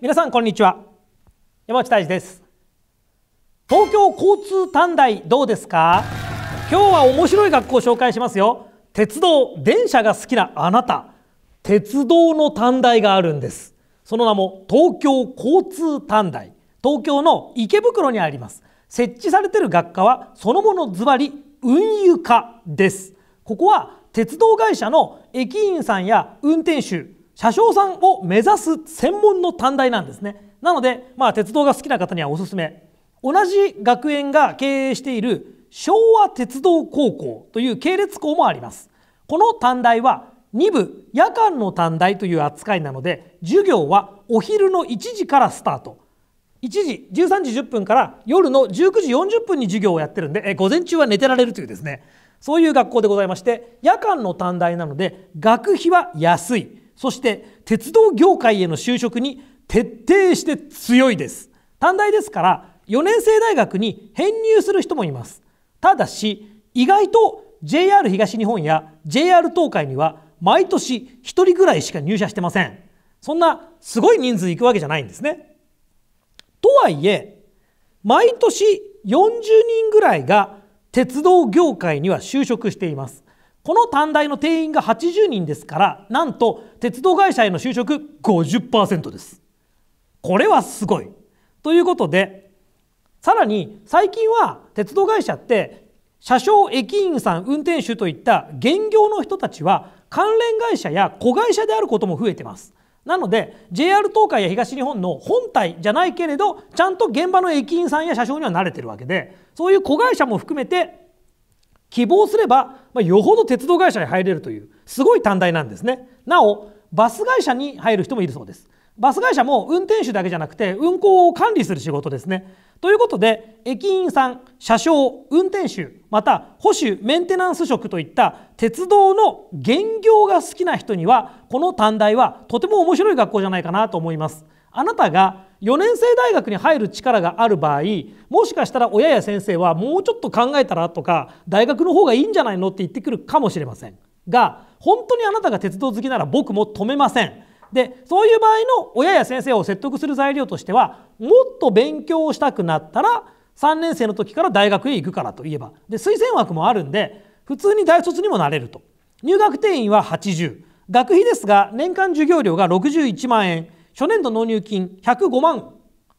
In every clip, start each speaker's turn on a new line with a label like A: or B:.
A: 皆さんこんにちは山内大志です東京交通短大どうですか今日は面白い学校を紹介しますよ鉄道電車が好きなあなた鉄道の短大があるんですその名も東京交通短大東京の池袋にあります設置されている学科はそのものズバリ運輸科ですここは鉄道会社の駅員さんや運転手車掌さんを目指す専門の短大なんですねなので、まあ、鉄道が好きな方にはおすすめ同じ学園が経営している昭和鉄道高校という系列校もありますこの短大は2部夜間の短大という扱いなので授業はお昼の1時からスタート1時13時10分から夜の19時40分に授業をやってるんで午前中は寝てられるというですねそういう学校でございまして夜間の短大なので学費は安いそして鉄道業界への就職に徹底して強いです短大ですから4年生大学に編入する人もいますただし意外と JR 東日本や JR 東海には毎年1人ぐらいしか入社してませんそんなすごい人数いくわけじゃないんですねとはいえ毎年40人ぐらいが鉄道業界には就職していますこの短大の定員が80人ですからなんと鉄道会社への就職50%ですこれはすごいということでさらに最近は鉄道会社って車掌駅員さん運転手といった現業の人たちは関連会社や子会社であることも増えてますなので JR 東海や東日本の本体じゃないけれどちゃんと現場の駅員さんや車掌には慣れてるわけでそういう子会社も含めて希望すれば、まあ、よほど鉄道会社に入れるというすごい短大なんですねなおバス会社に入る人もいるそうですバス会社も運転手だけじゃなくて運行を管理する仕事ですねということで駅員さん車掌運転手また保守メンテナンス職といった鉄道の現業が好きな人にはこの短大はとても面白い学校じゃないかなと思いますあなたが4年生大学に入る力がある場合もしかしたら親や先生はもうちょっと考えたらとか大学の方がいいんじゃないのって言ってくるかもしれませんが本当にあなたが鉄道好きなら僕も止めませんでそういう場合の親や先生を説得する材料としてはもっと勉強をしたくなったら3年生の時から大学へ行くからといえばで推薦枠もあるんで普通に大卒にもなれると入学定員は80学費ですが年間授業料が61万円初年度納入金105万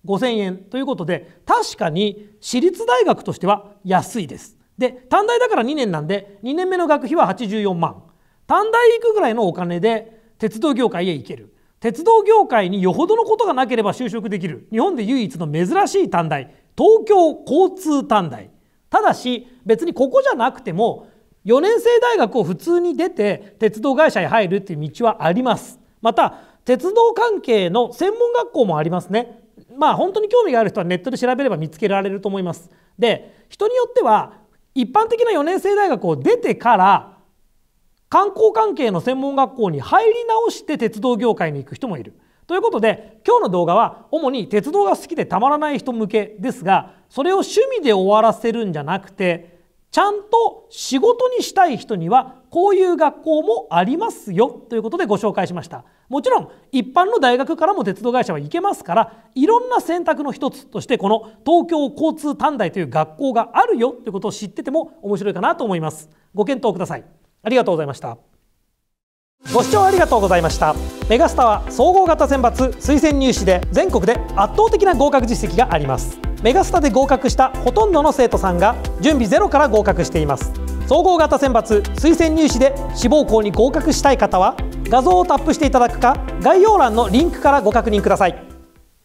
A: 5000円ということで確かに私立大学としては安いですで短大だから2年なんで2年目の学費は84万短大行くぐらいのお金で鉄道業界へ行ける鉄道業界によほどのことがなければ就職できる日本で唯一の珍しい短大東京交通短大ただし別にここじゃなくても4年生大学を普通に出て鉄道会社へ入るっていう道はありますまた鉄道関係の専門学校もありますね。まあ本当に興味がある人はネットで調べれば見つけられると思います。で人によっては一般的な4年生大学を出てから観光関係の専門学校に入り直して鉄道業界に行く人もいる。ということで今日の動画は主に鉄道が好きでたまらない人向けですがそれを趣味で終わらせるんじゃなくてちゃんと仕事にしたい人にはこういう学校もありますよということでご紹介しました。もちろん一般の大学からも鉄道会社は行けますからいろんな選択の一つとしてこの東京交通短大という学校があるよということを知ってても面白いかなと思いますご検討くださいありがとうございましたご視聴ありがとうございましたメガスタは総合型選抜推薦入試で全国で圧倒的な合格実績がありますメガスタで合格したほとんどの生徒さんが準備ゼロから合格しています総合型選抜推薦入試で志望校に合格したい方は画像をタップしていただくか概要欄のリンクからご確認ください